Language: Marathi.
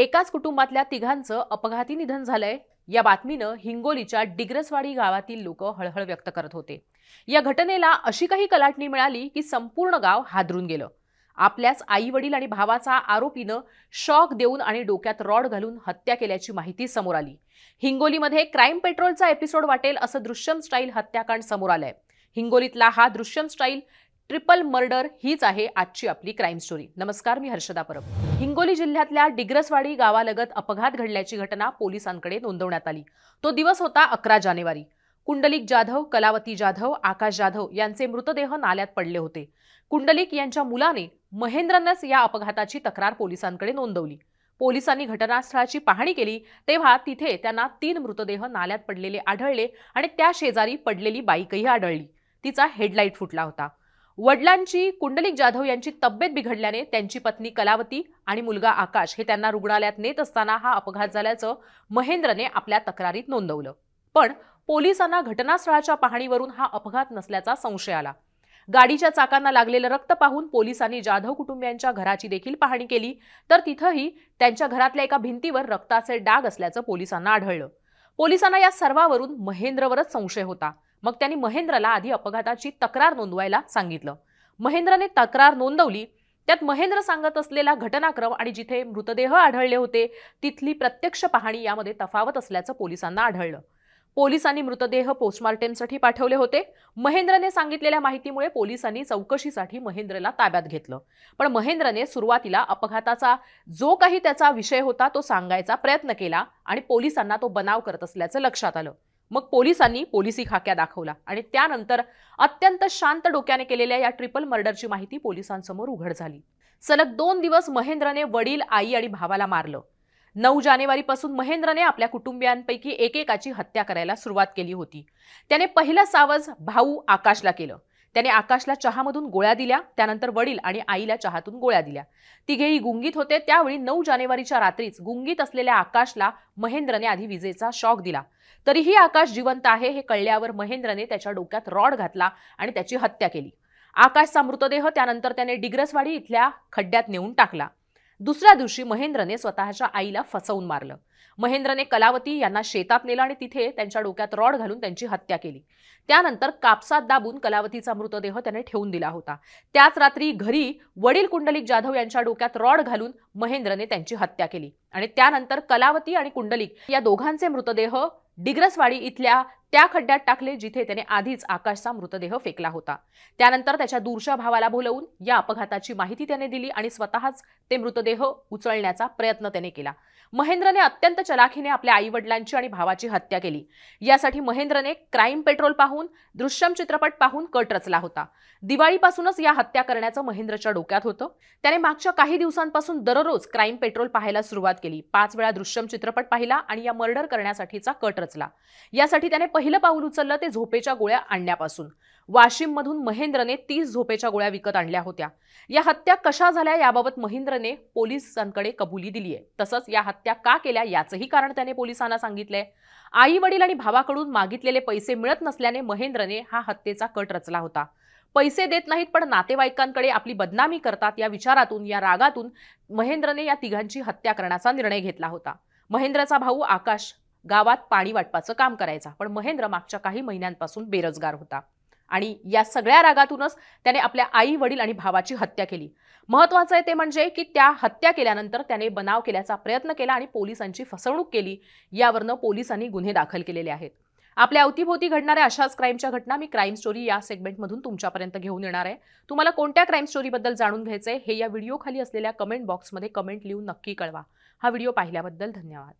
एकाच कुटुंबातल्या तिघांचं अपघाती निधन झालंय या बातमीनं हिंगोलीच्या डिग्रसवाडी गावातील लोक हळहळ व्यक्त करत होते या घटनेला अशी काही कलाटणी मिळाली की संपूर्ण गाव हादरून गेलं आपल्याच आई वडील आणि भावाचा आरोपीनं शॉक देऊन आणि डोक्यात रॉड घालून हत्या केल्याची माहिती समोर आली हिंगोलीमध्ये क्राईम पेट्रोलचा एपिसोड वाटेल असं दृश्यम स्टाईल हत्याकांड समोर आलंय हिंगोलीतला हा दृश्यम स्टाईल ट्रिपल मर्डर हीच आहे आजची आपली क्राईम स्टोरी नमस्कार मी हर्षदा परब हिंगोली जिल्ह्यातल्या डिग्रसवाडी गावालगत अपघात घडल्याची घटना पोलिसांकडे नोंदवण्यात आली तो दिवस होता अकरा जानेवारी कुंडलिक जाधव कलावती जाधव आकाश जाधव यांचे मृतदेह नाल्यात पडले होते कुंडलिक यांच्या मुलाने महेंद्रनच या अपघाताची तक्रार पोलिसांकडे नोंदवली पोलिसांनी घटनास्थळाची पाहणी केली तेव्हा तिथे त्यांना तीन मृतदेह नाल्यात पडलेले आढळले आणि त्या शेजारी पडलेली बाईकही आढळली तिचा हेडलाईट फुटला होता वडिलांची कुंडलिक जाधव यांची तब्येत बिघडल्याने त्यांची पत्नी कलावती आणि मुलगा आकाश हे त्यांना रुग्णालयात नेत असताना हा अपघात झाल्याचं महेंद्रने आपल्या तक्रारीत नोंदवलं पण पोलिसांना घटनास्थळाच्या पाहणीवरून हा अपघात नसल्याचा संशय आला गाडीच्या चाकांना लागलेलं रक्त पाहून पोलिसांनी जाधव कुटुंबियांच्या घराची देखील पाहणी केली तर तिथंही त्यांच्या घरातल्या एका भिंतीवर रक्ताचे डाग असल्याचं पोलिसांना आढळलं पोलिसांना या सर्वावरून महेंद्रवरच संशय होता मग त्यांनी महेंद्रला आधी अपघाताची तक्रार नोंदवायला सांगितलं महेंद्रने तक्रार नोंदवली त्यात महेंद्र सांगत असलेला घटनाक्रम आणि जिथे मृतदेह आढळले होते तिथली प्रत्यक्ष पाहणी यामध्ये तफावत असल्याचं पोलिसांना आढळलं पोलिसांनी मृतदेह पोस्टमॉर्टमसाठी पाठवले होते महेंद्रने सांगितलेल्या माहितीमुळे पोलिसांनी चौकशीसाठी महेंद्रला ताब्यात घेतलं पण महेंद्रने सुरुवातीला अपघाताचा जो काही त्याचा विषय होता तो सांगायचा प्रयत्न केला आणि पोलिसांना तो बनाव करत असल्याचं लक्षात आलं मग पोलिसांनी पोलिसी खाक्या दाखवला आणि त्यानंतर अत्यंत शांत डोक्याने केलेल्या या ट्रिपल मर्डरची माहिती पोलिसांसमोर उघड झाली सलग दोन दिवस महेंद्रने वडील आई आणि भावाला मारलं नऊ जानेवारीपासून महेंद्रने आपल्या कुटुंबियांपैकी एकेकाची हत्या करायला सुरुवात केली होती त्याने पहिला सावज भाऊ आकाशला केलं त्याने आकाशला चहामधून गोळ्या दिल्या त्यानंतर वडील आणि आईला चहातून गोळ्या दिल्या तिघेही गुंगीत होते त्यावेळी नऊ जानेवारीच्या रात्रीच गुंगीत असलेल्या आकाशला महेंद्रने आधी विजेचा शॉक दिला तरीही आकाश जिवंत आहे हे कळल्यावर महेंद्रने त्याच्या डोक्यात रॉड घातला आणि त्याची हत्या केली आकाशचा मृतदेह त्यानंतर त्याने डिग्रसवाडी इथल्या खड्ड्यात नेऊन टाकला दुसऱ्या दिवशी महेंद्रने स्वतःच्या आईला फसवून मारलं महेंद्रने कलावती यांना शेतात नेलं आणि तिथे त्यांच्या डोक्यात रॉड घालून त्यांची हत्या केली त्यानंतर कापसात दाबून कलावतीचा मृतदेह त्याने ठेवून दिला होता त्याच रात्री घरी वडील कुंडलिक जाधव यांच्या डोक्यात रॉड घालून महेंद्रने त्यांची हत्या केली आणि त्यानंतर कलावती आणि कुंडलिक या दोघांचे मृतदेह डिग्रसवाडी इथल्या त्या खड्ड्यात टाकले जिथे त्याने आधीच आकाशचा मृतदेह फेकला होता त्यानंतर त्याच्या दूरच्या भावाला बोलवून या अपघाताची माहिती त्याने दिली आणि स्वतःच ते मृतदेह उचलण्याचा प्रयत्न त्याने केला महेंद्रने अत्यंत चलाखीने आपल्या आई वडिलांची आणि भावाची हत्या केली यासाठी महेंद्रने क्राईम पेट्रोल पाहून दृश्यम चित्रपट पाहून कट रचला होता दिवाळीपासूनच या हत्या करण्याचं महेंद्रच्या डोक्यात होतं त्याने मागच्या काही दिवसांपासून दररोज क्राईम पेट्रोल पाहायला सुरुवात केली पाच वेळा दृश्यम चित्रपट पाहिला आणि या मर्डर करण्यासाठीचा कट रचला यासाठी त्याने पहिलं पाऊल उचललं ते झोपेच्या गोळ्या आणण्यापासून वाशिममधून महेंद्रने तीस झोपेच्या गोळ्या विकत आणल्या होत्या या हत्या कशा झाल्या याबाबत महेंद्रने पोलिसांकडे कबुली दिली आहे तसंच या आत्महत्या का केल्या याचंही कारण त्याने पोलिसांना सांगितलंय आई वडील आणि भावाकडून मागितलेले पैसे मिळत नसल्याने महेंद्रने हा हत्येचा कट रचला होता पैसे देत नाहीत पण नातेवाईकांकडे आपली बदनामी करतात या विचारातून या रागातून महेंद्रने या तिघांची हत्या करण्याचा निर्णय घेतला होता महेंद्रचा भाऊ आकाश गावात पाणी वाटपाचं काम करायचा पण महेंद्र मागच्या काही महिन्यांपासून बेरोजगार होता आणि या सगळ्या रागातूनच त्याने आपल्या आई वडील आणि भावाची हत्या केली महत्त्वाचं आहे ते म्हणजे की त्या हत्या केल्यानंतर त्याने बनाव केल्याचा प्रयत्न केला आणि पोलिसांची फसवणूक केली यावरनं पोलिसांनी गुन्हे दाखल केलेले आहेत आपल्या अवतीभोवती घडणाऱ्या अशाच क्राईमच्या घटना मी क्राईम स्टोरी या सेगमेंटमधून तुमच्यापर्यंत घेऊन येणार आहे तुम्हाला कोणत्या क्राईम स्टोरीबद्दल जाणून घ्यायचं हे या व्हिडिओ खाली असलेल्या कमेंट बॉक्समध्ये कमेंट लिहून नक्की कळवा हा व्हिडिओ पाहिल्याबद्दल धन्यवाद